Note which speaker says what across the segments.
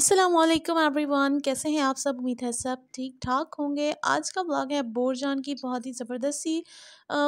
Speaker 1: Aslam everyone कैसे हैं आप सब उम्मीद है सब ठीक ठाक होंगे आज का ब्लॉग है बोरजान की बहुत ही ज़बरदस्त सी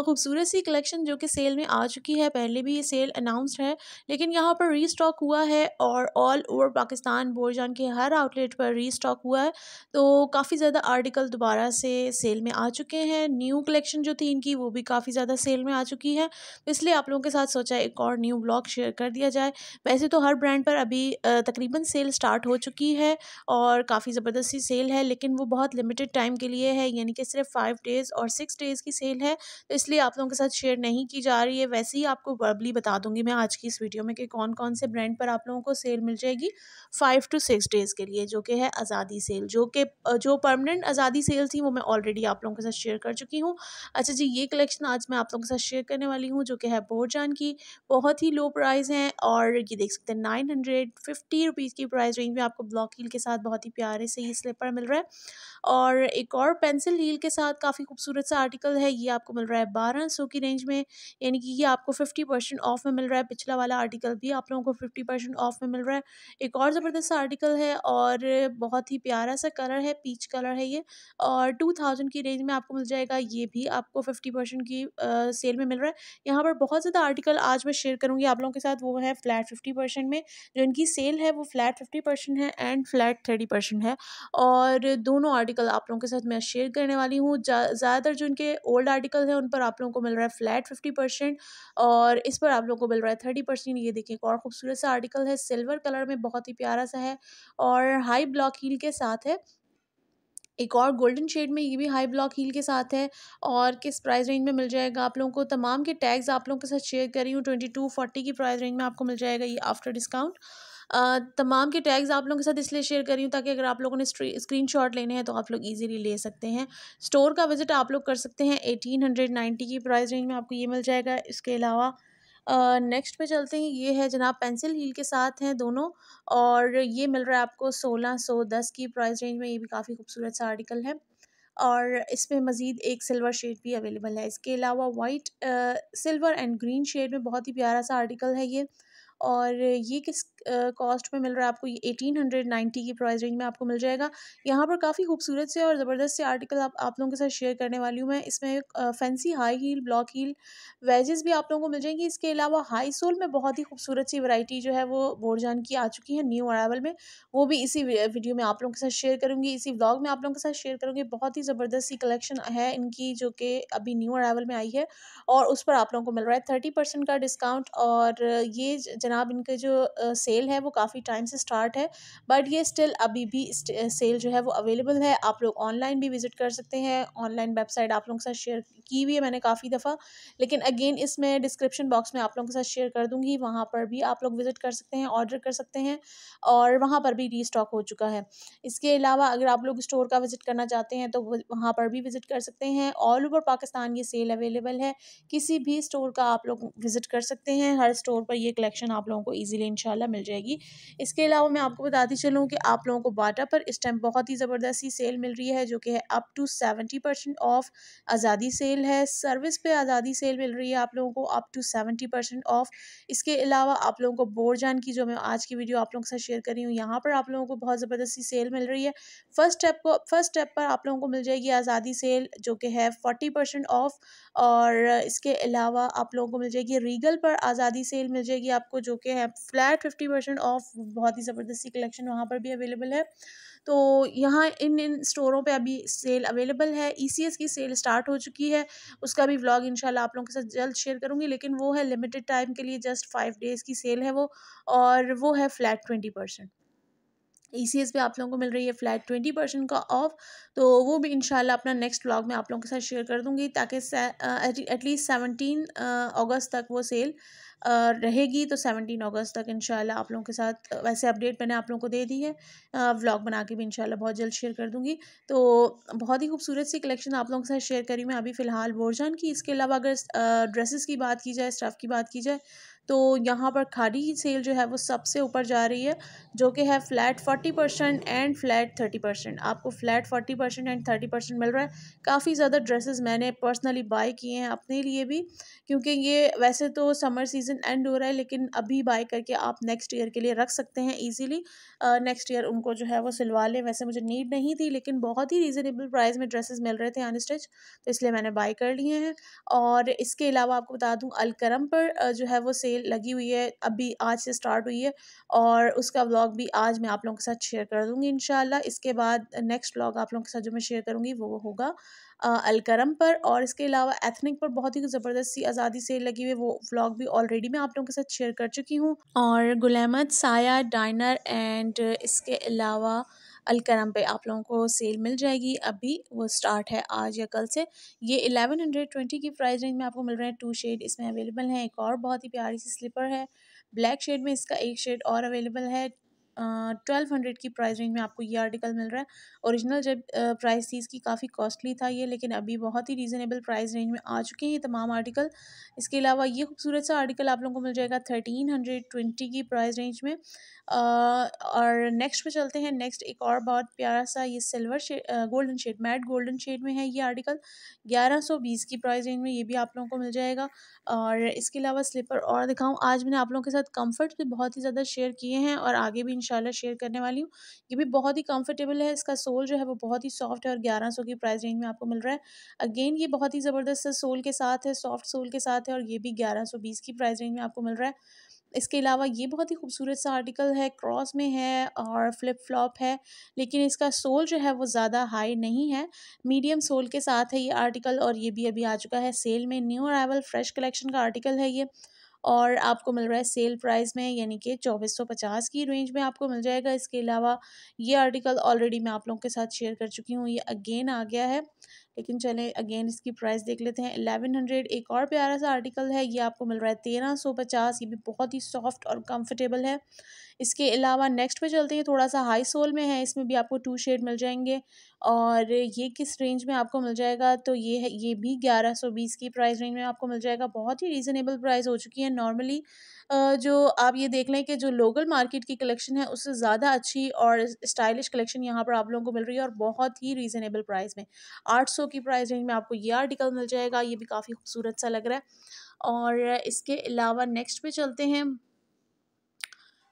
Speaker 1: खूबसूरत सी कलेक्शन जो कि सेल में आ चुकी है पहले भी ये सेल अनाउंस्ड है लेकिन यहाँ पर रीस्टॉक हुआ है और ऑल ओवर पाकिस्तान बोरजान के हर आउटलेट पर रीस्टॉक हुआ है तो काफ़ी ज़्यादा आर्टिकल दोबारा से सेल में आ चुके हैं न्यू कलेक्शन जो थी इनकी वो भी काफ़ी ज़्यादा सेल में आ चुकी है तो इसलिए आप लोगों के साथ सोचा एक और न्यू ब्लॉग शेयर कर दिया जाए वैसे तो हर ब्रांड पर अभी तकरीबन सेल स्टार्ट हो चुकी है और काफ़ी ज़बरदस्ती सेल है लेकिन वो बहुत लिमिटेड टाइम के लिए है यानी कि सिर्फ फाइव डेज़ और सिक्स डेज़ की सेल है तो इसलिए आप लोगों के साथ शेयर नहीं की जा रही है वैसे ही आपको वर्बली बता दूंगी मैं आज की इस वीडियो में कि कौन कौन से ब्रांड पर आप लोगों को सेल मिल जाएगी फाइव टू सिक्स डेज़ के लिए जो कि है आज़ादी सेल जो कि जो परमानेंट आज़ादी सेल थी वो मैं ऑलरेडी आप लोगों के साथ शेयर कर चुकी हूँ अच्छा जी ये कलेक्शन आज मैं आप लोगों के साथ शेयर करने वाली हूँ जो कि है बोरजान की बहुत ही लो प्राइस हैं और ये देख सकते हैं नाइन हंड्रेड फिफ्टी रुपीज़ की प्राइस रेंज में में आपको ब्लॉक हील के साथ बहुत ही प्यारे से ये स्लीपर मिल रहा है और एक और पेंसिल हील के साथ काफ़ी खूबसूरत सा आर्टिकल है ये आपको मिल रहा है बारह सौ की रेंज में यानी कि ये आपको फिफ्टी परसेंट ऑफ में मिल रहा है पिछला वाला आर्टिकल भी आप लोगों को फिफ्टी परसेंट ऑफ में मिल रहा है एक और ज़बरदस्त आर्टिकल है और बहुत ही प्यारा सा कलर है पीच कलर है ये और टू थाउजेंड की रेंज में आपको मिल जाएगा ये भी आपको फिफ्टी परसेंट की आ, सेल में मिल रहा है यहाँ पर बहुत ज़्यादा आर्टिकल आज मैं शेयर करूँगी आप लोगों के साथ वो है फ्लैट फिफ्टी परसेंट में जो इनकी सेल है वो फ्लैट फिफ्टी परसेंट है एंड फ्लैट थर्टी परसेंट है और दोनों आर्टिकल आप लोगों के साथ मैं शेयर करने वाली हूँ ज़्यादातर जो इनके ओल्ड आर्टिकल हैं उन पर आप लोगों को मिल रहा है फ्लैट फिफ्टी परसेंट और इस पर आप लोगों को मिल रहा है थर्टी परसेंट ये देखिए एक और खूबसूरत सा आर्टिकल है सिल्वर कलर में बहुत ही प्यारा सा है और हाई ब्लॉक हील के साथ है एक और गोल्डन शेड में ये भी हाई ब्लॉक हील के साथ है और किस प्राइस रेंज में मिल जाएगा आप लोगों को तमाम के टैग्स आप लोगों के साथ शेयर कर रही हूँ ट्वेंटी टू फोर्टी की प्राइस रेंज में आपको मिल जाएगा ये आफ्टर डिस्काउंट तमाम के टैग्स आप लोगों के साथ इसलिए शेयर करी हूँ ताकि अगर आप लोगों ने स्क्रीन शॉट लेने हैं तो आप लोग ईजिली ले सकते हैं स्टोर का विजिट आप लोग कर सकते हैं एटीन हंड्रेड नाइन्टी की प्राइस रेंज में आपको ये मिल जाएगा इसके अलावा नेक्स्ट uh, पे चलते हैं ये है जनाब पेंसिल हील के साथ हैं दोनों और ये मिल रहा है आपको सोलह सौ दस की प्राइस रेंज में ये भी काफ़ी खूबसूरत सा आर्टिकल है और इसमें मज़ीद एक सिल्वर शेड भी अवेलेबल है इसके अलावा white silver and green shade में बहुत ही प्यारा सा आर्टिकल है ये और ये किस कॉस्ट में मिल रहा है आपको ये एटीन हंड्रेड नाइन्टी की प्राइस रेंज में आपको मिल जाएगा यहाँ पर काफ़ी खूबसूरत से और ज़बरदस्त से आर्टिकल आप आप लोगों के साथ शेयर करने वाली हूँ मैं इसमें fancy high heel block heel wedges भी आप लोगों को मिल जाएंगी इसके अलावा हाई सोल में बहुत ही खूबसूरत सी वैरायटी जो है वो बोरजान की आ चुकी है न्यू अरावल में वो भी इसी वीडियो में आप लोगों के साथ शेयर करूँगी इसी ब्लॉग में आप लोगों के साथ शेयर करूँगी बहुत ही ज़बरदस्त सी कलेक्शन है इनकी जो कि अभी न्यू अरावल में आई है और उस पर आप लोगों को मिल रहा है थर्टी परसेंट का डिस्काउंट और ये जनाब इनके जो सेल सेल है वो काफ़ी टाइम से स्टार्ट है बट ये स्टिल अभी भी सेल जो है वो अवेलेबल है आप लोग ऑनलाइन भी विज़िट कर सकते हैं ऑनलाइन वेबसाइट आप लोगों के साथ शेयर की हुई है मैंने काफ़ी दफ़ा लेकिन अगेन इसमें डिस्क्रिप्शन बॉक्स में आप लोगों के साथ शेयर कर दूँगी वहाँ पर भी आप लोग विज़िट कर सकते हैं ऑर्डर कर सकते हैं और वहाँ पर भी री हो चुका है इसके अलावा अगर आप लोग स्टोर का विज़िट करना चाहते हैं तो वहाँ पर भी विज़िट कर सकते हैं ऑल ओवर पाकिस्तान ये सेल अवेलेबल है किसी भी स्टोर का आप लोग विज़िट कर सकते हैं हर स्टोर पर ये कलेक्शन आप लोगों को ईजिली इंशाल्लाह मिल मिल जाएगी इसके अलावा मैं आपको बताती चलूँ कि आप लोगों को बाटा पर इस टाइम बहुत ही ज़बरदस्ती सेल मिल रही है जो कि है up to seventy percent off आज़ादी सेल है सर्विस पे आज़ादी सेल मिल रही है आप लोगों को up to seventy percent off इसके अलावा आप लोगों को बोरजान की जो मैं आज की वीडियो आप लोगों के साथ शेयर कर रही हूँ यहाँ पर आप लोगों को बहुत ज़बरदस्ती सेल मिल रही है फर्स्ट स्टेप को फर्स्ट स्टेप पर आप लोगों को मिल जाएगी आज़ादी सेल जो कि है फोर्टी परसेंट ऑफ और इसके अलावा आप लोगों को मिल जाएगी रीगल पर आज़ादी सेल मिल जाएगी आपको जो कि है फ्लैट फिफ्टी परसेंट ऑफ बहुत ही ज़बरदस्ती कलेक्शन वहाँ पर भी अवेलेबल है तो यहाँ इन इन स्टोरों पे अभी सेल अवेलेबल है ई e की सेल स्टार्ट हो चुकी है उसका भी व्लॉग इंशाल्लाह आप लोगों के साथ जल्द शेयर करूँगी लेकिन वो है लिमिटेड टाइम के लिए जस्ट फाइव डेज़ की सेल है वो और वो है flat twenty percent E C S पे आप लोगों को मिल रही है फ्लैट ट्वेंटी परसेंट का ऑफ तो वो भी इंशाल्लाह अपना नेक्स्ट ब्लॉग में आप लोगों के साथ शेयर कर दूंगी ताकि एटलीस्ट सेवनटीन अगस्त तक वो सेल रहेगी तो सेवनटीन अगस्त तक इंशाल्लाह आप लोगों के साथ वैसे अपडेट मैंने आप लोगों को दे दी है व्लॉग बना के भी इंशाल्लाह बहुत जल्द शेयर कर दूंगी तो बहुत ही खूबसूरत सी कलेक्शन आप लोगों के साथ शेयर करी मैं अभी फ़िलहाल बोरजान की इसके अलावा अगर ड्रेसेस की बात की जाए स्टफ़ की बात की जाए तो यहाँ पर खाड़ी सेल जो है वो सबसे ऊपर जा रही है जो कि है flat forty percent and flat thirty percent आपको flat forty percent and thirty percent मिल रहा है काफ़ी ज़्यादा ड्रेसेस मैंने पर्सनली बाई किए हैं अपने लिए भी क्योंकि ये वैसे तो समर सीज़न एंड हो रहा है लेकिन अभी बाई करके आप नेक्स्ट ईयर के लिए रख सकते हैं ईजीली नेक्स्ट ईयर उनको जो है वो सिलवा लें वैसे मुझे नीड नहीं थी लेकिन बहुत ही रीज़नेबल प्राइस में ड्रेसेस मिल रहे थे आन तो इसलिए मैंने बाई कर लिए हैं और इसके अलावा आपको बता दूँ अलकरम पर जो है वो सेल लगी हुई है अभी आज से स्टार्ट हुई है और उसका व्लॉग भी आज मैं आप लोगों के साथ शेयर कर दूँगी इन इसके बाद नेक्स्ट व्लॉग आप लोगों के साथ जो मैं शेयर करूँगी वो होगा अलकरम पर और इसके अलावा एथनिक पर बहुत ही ज़बरदस्त सी आज़ादी सेल लगी हुई है वो व्लॉग भी ऑलरेडी मैं आप लोगों के साथ शेयर कर चुकी हूँ और गुलामत साया डाइनर एंड इसके अलावा अलकरम पे आप लोगों को सेल मिल जाएगी अभी वो स्टार्ट है आज या कल से ये 1120 हंड्रेड ट्वेंटी की प्राइस रेंज में आपको मिल रहे हैं टू शेड इसमें अवेलेबल हैं एक और बहुत ही प्यारी सी स्लीपर है ब्लैक शेड में इसका एक शेड और अवेलेबल है ट्वेल्व हंड्रेड की प्राइस रेंज में आपको ये आर्टिकल मिल रहा है ओरिजिनल जब प्राइस थी इसकी काफ़ी कॉस्टली था ये लेकिन अभी बहुत ही रीज़नेबल प्राइस रेंज में आ चुके हैं ये तमाम आर्टिकल इसके अलावा ये खूबसूरत सा आर्टिकल आप लोगों को मिल जाएगा थर्टीन हंड्रेड ट्वेंटी की प्राइस रेंज में आ, और नेक्स्ट पे चलते हैं नेक्स्ट एक और बहुत प्यारा सा ये silver shade golden shade matte golden shade में है ये आर्टिकल ग्यारह सौ बीस की प्राइस रेंज में ये भी आप लोगों को मिल जाएगा और इसके अलावा स्लीपर और दिखाऊँ आज मैंने आप लोगों के साथ कम्फर्ट भी बहुत ही ज़्यादा शेयर किए हैं और आगे भी इन शेयर करने वाली हूँ ये भी बहुत ही कम्फर्टेबल है इसका सोल जो है वो बहुत ही सॉफ्ट है और ग्यारह की प्राइस रेंज में आपको मिल रहा है अगेन ये बहुत ही ज़बरदस्त सोल के साथ है सॉफ्ट सोल के साथ है और ये भी ग्यारह सौ बीस की प्राइस रेंज में आपको मिल रहा है इसके अलावा ये बहुत ही खूबसूरत सा आर्टिकल है क्रॉस में है और फ्लिप फ्लॉप है लेकिन इसका सोल जो है वो ज़्यादा हाई नहीं है मीडियम सोल के साथ है ये आर्टिकल और ये भी अभी आ चुका है सेल में न्यू अरावल फ्रेश कलेक्शन का आर्टिकल है ये और आपको मिल रहा है सेल प्राइस में यानी कि चौबीस सौ पचास की रेंज में आपको मिल जाएगा इसके अलावा ये आर्टिकल ऑलरेडी मैं आप लोगों के साथ शेयर कर चुकी हूँ ये अगेन आ गया है लेकिन चलें अगेन इसकी प्राइस देख लेते हैं एलेवन हंड्रेड एक और प्यारा सा आर्टिकल है ये आपको मिल रहा है तेरह सौ पचास ये भी बहुत ही सॉफ्ट और कंफर्टेबल है इसके अलावा नेक्स्ट पे चलते हैं थोड़ा सा हाई सोल में है इसमें भी आपको टू शेड मिल जाएंगे और ये किस रेंज में आपको मिल जाएगा तो ये है ये भी ग्यारह सौ बीस की प्राइस रेंज में आपको मिल जाएगा बहुत ही रीज़नेबल प्राइस हो चुकी है नॉर्मली जो आप ये देख लें कि जो लोकल मार्केट की कलेक्शन है उससे ज़्यादा अच्छी और स्टाइलिश कलेक्शन यहाँ पर आप लोगों को मिल रही है और बहुत ही रीज़नेबल प्राइस में आठ सौ की प्राइस रेंज में आपको ये आर्टिकल मिल जाएगा ये भी काफ़ी खूबसूरत सा लग रहा है और इसके अलावा नेक्स्ट पे चलते हैं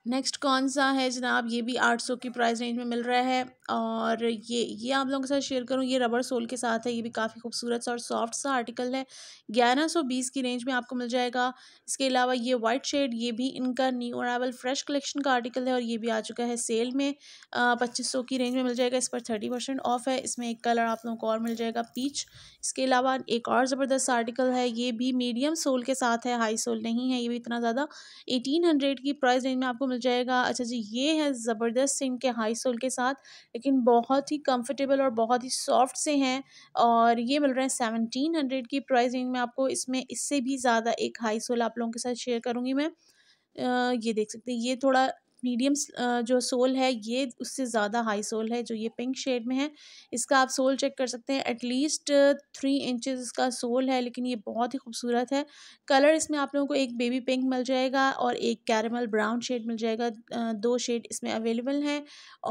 Speaker 1: नेक्स्ट कौन सा है जनाब ये भी आठ सौ की प्राइस रेंज में मिल रहा है और ये ये आप लोगों के साथ शेयर करूँ ये रबर सोल के साथ है ये भी काफ़ी खूबसूरत सा और सॉफ्ट सा आर्टिकल है ग्यारह सौ बीस की रेंज में आपको मिल जाएगा इसके अलावा ये वाइट शेड ये भी इनका न्यू अरावल फ्रेश कलेक्शन का आर्टिकल है और ये भी आ चुका है सेल में पच्चीस सौ की रेंज में मिल जाएगा इस पर थर्टी परसेंट ऑफ है इसमें एक कलर आप लोगों को और मिल जाएगा पीच इसके अलावा एक और ज़बरदस्त आर्टिकल है ये भी मीडियम सोल के साथ है हाई सोल नहीं है ये भी इतना ज़्यादा एटीन हंड्रेड की प्राइस रेंज में आपको मिल जाएगा अच्छा जी ये है ज़बरदस्त से इनके हाई सोल के साथ लेकिन बहुत ही कंफर्टेबल और बहुत ही सॉफ्ट से हैं और ये मिल रहे हैं सेवनटीन हंड्रेड की प्राइस रेंज में आपको इसमें इससे भी ज़्यादा एक हाई सोल आप लोगों के साथ शेयर करूँगी मैं आ, ये देख सकते हैं ये थोड़ा मीडियम जो सोल है ये उससे ज़्यादा हाई सोल है जो ये पिंक शेड में है इसका आप सोल चेक कर सकते हैं एटलीस्ट थ्री इंचेस इसका सोल है लेकिन ये बहुत ही खूबसूरत है कलर इसमें आप लोगों को एक बेबी पिंक मिल जाएगा और एक कैरमल ब्राउन शेड मिल जाएगा दो शेड इसमें अवेलेबल हैं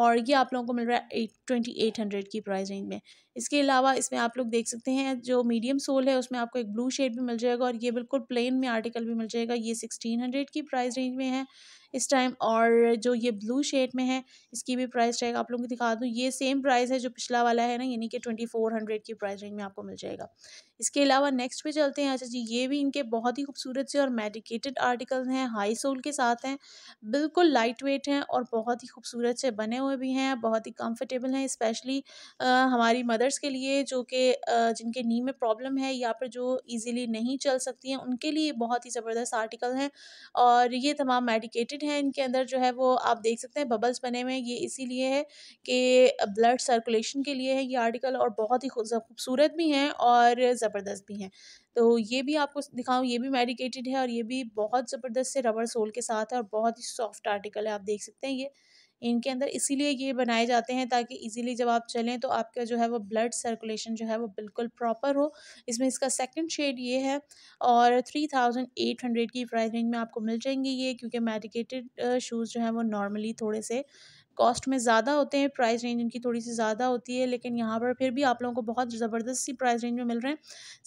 Speaker 1: और ये आप लोगों को मिल रहा है एट ट्वेंटी एट हंड्रेड की प्राइस रेंज में इसके अलावा इसमें आप लोग देख सकते हैं जो मीडियम सोल है उसमें आपको एक ब्लू शेड भी मिल जाएगा और ये बिल्कुल प्लेन में आर्टिकल भी मिल जाएगा ये सिक्सटीन हंड्रेड की प्राइस रेंज में है इस टाइम और जो ये ब्लू शेड में है इसकी भी प्राइस रहेगा आप लोगों को दिखा दूँ ये सेम प्राइस है जो पिछला वाला है ना यानी कि ट्वेंटी फोर हंड्रेड की प्राइस रेंज में आपको मिल जाएगा इसके अलावा नेक्स्ट पे चलते हैं अच्छा जी ये भी इनके बहुत ही खूबसूरत से और मेडिकेटेड आर्टिकल हैं हाई सोल के साथ हैं बिल्कुल लाइट वेट हैं और बहुत ही खूबसूरत से बने हुए भी हैं बहुत ही कम्फर्टेबल हैं स्पेशली हमारी मदर्स के लिए जो कि जिनके नी में प्रॉब्लम है या फिर जो ईजिली नहीं चल सकती हैं उनके लिए बहुत ही ज़बरदस्त आर्टिकल हैं और ये तमाम मेडिकेटेड लिक्विड है इनके अंदर जो है वो आप देख सकते हैं बबल्स बने हुए हैं ये इसीलिए है कि ब्लड सर्कुलेशन के लिए है ये आर्टिकल और बहुत ही खूबसूरत भी हैं और ज़बरदस्त भी हैं तो ये भी आपको दिखाऊँ ये भी मेडिकेटेड है और ये भी बहुत ज़बरदस्त से रबर सोल के साथ है और बहुत ही सॉफ्ट आर्टिकल है आप देख सकते हैं ये इनके अंदर इसीलिए ये बनाए जाते हैं ताकि इजीली जब आप चलें तो आपका जो है वो ब्लड सर्कुलेशन जो है वो बिल्कुल प्रॉपर हो इसमें इसका सेकंड शेड ये है और थ्री थाउजेंड एट हंड्रेड की प्राइस रेंज में आपको मिल जाएंगी ये क्योंकि मेडिकेटेड शूज़ जो है वो नॉर्मली थोड़े से कॉस्ट में ज़्यादा होते हैं प्राइस रेंज इनकी थोड़ी सी ज़्यादा होती है लेकिन यहाँ पर फिर भी आप लोगों को बहुत ज़बरदस्त सी प्राइस रेंज में मिल रहे हैं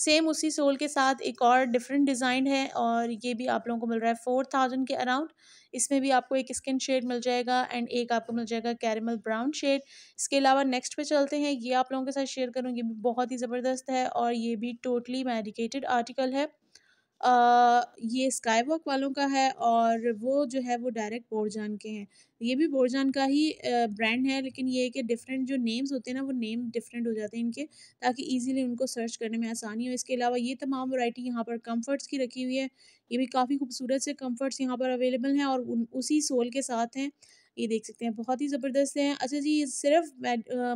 Speaker 1: सेम उसी सोल के साथ एक और डिफरेंट डिज़ाइन है और ये भी आप लोगों को मिल रहा है फोर थाउजेंड के अराउंड इसमें भी आपको एक स्किन शेड मिल जाएगा एंड एक आपको मिल जाएगा कैरमल ब्राउन शेड इसके अलावा नेक्स्ट पे चलते हैं ये आप लोगों के साथ शेयर करूँगी बहुत ही ज़बरदस्त है और ये भी टोटली मेडिकेटेड आर्टिकल है ये स्काई वॉक वालों का है और वो जो है वो डायरेक्ट बोरजान के हैं ये भी बोरजान का ही ब्रांड है लेकिन ये कि डिफरेंट जो नेम्स होते हैं ना वो नेम डिफरेंट हो जाते हैं इनके ताकि इजीली उनको सर्च करने में आसानी हो इसके अलावा ये तमाम वैरायटी यहाँ पर कम्फर्ट्स की रखी हुई है ये भी काफ़ी खूबसूरत से कम्फर्ट्स यहाँ पर अवेलेबल हैं और उन, उसी सोल के साथ हैं ये देख सकते हैं बहुत ही ज़बरदस्त हैं अच्छा जी ये सिर्फ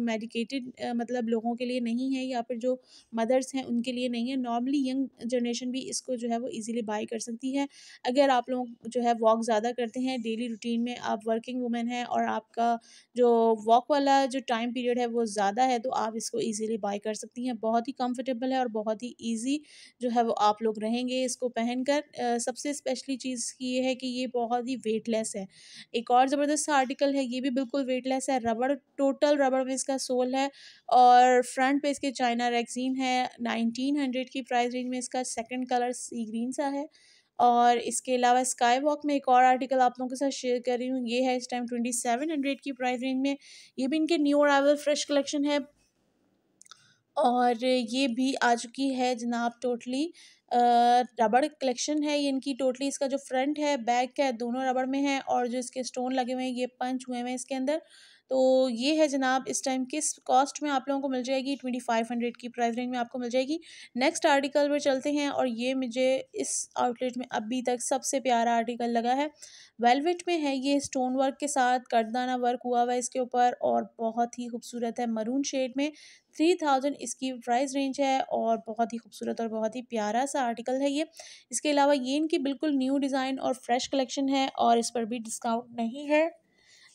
Speaker 1: मेडिकेटेड मतलब लोगों के लिए नहीं है या फिर जो मदर्स हैं उनके लिए नहीं है नॉर्मली यंग जनरेशन भी इसको जो है वो ईज़िली बाई कर सकती है अगर आप लोग जो है वॉक ज़्यादा करते हैं डेली रूटीन में आप वर्किंग वूमेन हैं और आपका जो वॉक वाला जो टाइम पीरियड है वो ज़्यादा है तो आप इसको ईज़िली बाई कर सकती हैं बहुत ही कम्फर्टेबल है और बहुत ही ईजी जो है वो आप लोग रहेंगे इसको पहनकर सबसे स्पेशली चीज़ ये है कि ये बहुत ही वेटलेस है एक और ज़बरदस्त आर्टिकल है ये भी बिल्कुल वेटलेस है रबड़ टोटल रबड़ में इसका सोल है और फ्रंट पे इसके चाइना रैगजीन है नाइनटीन हंड्रेड की प्राइस रेंज में इसका सेकंड कलर सी ग्रीन सा है और इसके अलावा स्काई वॉक में एक और आर्टिकल आप लोगों के साथ शेयर कर रही हूँ ये है इस टाइम ट्वेंटी सेवन हंड्रेड की प्राइस रेंज में ये भी इनके न्यू अरावल फ्रेश कलेक्शन है और ये भी आ चुकी है जनाब टोटली रबड़ कलेक्शन है ये इनकी टोटली इसका जो फ्रंट है बैक है दोनों रबड़ में है और जो इसके स्टोन लगे हुए हैं ये पंच हुए हुए हैं इसके अंदर तो ये है जनाब इस टाइम किस कॉस्ट में आप लोगों को मिल जाएगी ट्वेंटी फाइव हंड्रेड की प्राइस रेंज में आपको मिल जाएगी नेक्स्ट आर्टिकल पर चलते हैं और ये मुझे इस आउटलेट में अभी तक सबसे प्यारा आर्टिकल लगा है वेलवेट में है ये स्टोन वर्क के साथ कटदाना वर्क हुआ हुआ है इसके ऊपर और बहुत ही खूबसूरत है मरून शेड में थ्री थाउजेंड इसकी प्राइस रेंज है और बहुत ही खूबसूरत और बहुत ही प्यारा सा आर्टिकल है ये इसके अलावा ये इनकी बिल्कुल न्यू डिज़ाइन और फ्रेश कलेक्शन है और इस पर भी डिस्काउंट नहीं है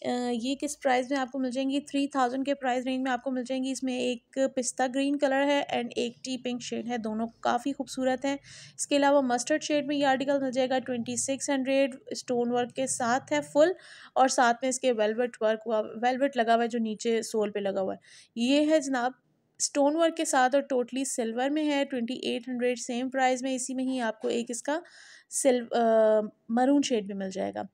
Speaker 1: ये किस प्राइस में आपको मिल जाएंगी थ्री थाउजेंड के प्राइस रेंज में आपको मिल जाएंगी इसमें एक पिस्ता ग्रीन कलर है एंड एक टी पिंक शेड है दोनों काफ़ी खूबसूरत हैं इसके अलावा मस्टर्ड शेड में ये आर्टिकल मिल जाएगा twenty six hundred stone work के साथ है फुल और साथ में इसके वेलवेट वर्क हुआ वेलवेट लगा हुआ है जो नीचे सोल पर लगा हुआ है ये है जनाब स्टोन वर्क के साथ और टोटली सिल्वर में है twenty eight hundred same price में इसी में ही आपको एक इसका सिल्व मरून शेड भी मिल जाएगा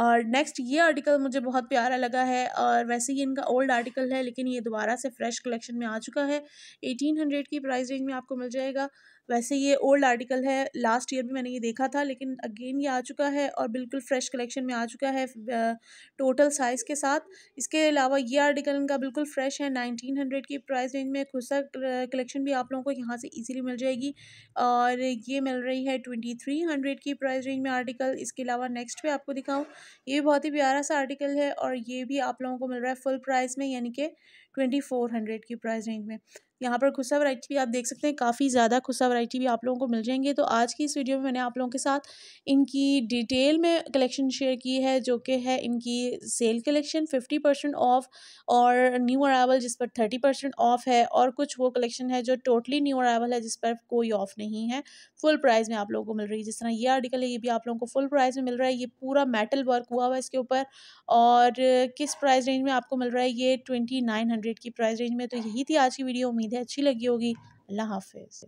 Speaker 1: और नेक्स्ट ये आर्टिकल मुझे बहुत प्यारा लगा है और वैसे ही इनका ओल्ड आर्टिकल है लेकिन ये दोबारा से फ्रेश कलेक्शन में आ चुका है एटीन हंड्रेड की प्राइस रेंज में आपको मिल जाएगा वैसे ये ओल्ड आर्टिकल है लास्ट ईयर भी मैंने ये देखा था लेकिन अगेन ये आ चुका है और बिल्कुल फ्रेश कलेक्शन में आ चुका है टोटल साइज़ के साथ इसके अलावा ये आर्टिकल इनका बिल्कुल फ्रेश है नाइनटीन हंड्रेड की प्राइस रेंज में खुशा कलेक्शन भी आप लोगों को यहाँ से ईजिली मिल जाएगी और ये मिल रही है ट्वेंटी थ्री हंड्रेड की प्राइस रेंज में आर्टिकल इसके अलावा नेक्स्ट पे आपको दिखाऊँ ये भी बहुत ही प्यारा सा आर्टिकल है और ये भी आप लोगों को मिल रहा है फुल प्राइस में यानी कि ट्वेंटी फोर हंड्रेड की प्राइस रेंज में यहाँ पर खुशा वैरायटी भी आप देख सकते हैं काफ़ी ज़्यादा खुशा वैरायटी भी आप लोगों को मिल जाएंगे तो आज की इस वीडियो में मैंने आप लोगों के साथ इनकी डिटेल में कलेक्शन शेयर की है जो कि है इनकी sale collection fifty percent off और न्यू अरावल जिस पर थर्टी परसेंट ऑफ है और कुछ वो कलेक्शन है जो टोटली न्यू अरावल है जिस पर कोई ऑफ नहीं है फुल प्राइस में आप लोगों को मिल रही है जिस तरह ये आर्टिकल है ये भी आप लोगों को फुल प्राइस में मिल रहा है ये पूरा मेटल वर्क हुआ हुआ है इसके ऊपर और किस प्राइस रेंज में आपको मिल रहा है ये ट्वेंटी नाइन हंड्रेड की प्राइस रेंज में तो यही थी आज की वीडियो उम्मीद उम्मीद है अच्छी लगी होगी अल्लाह हाफिज़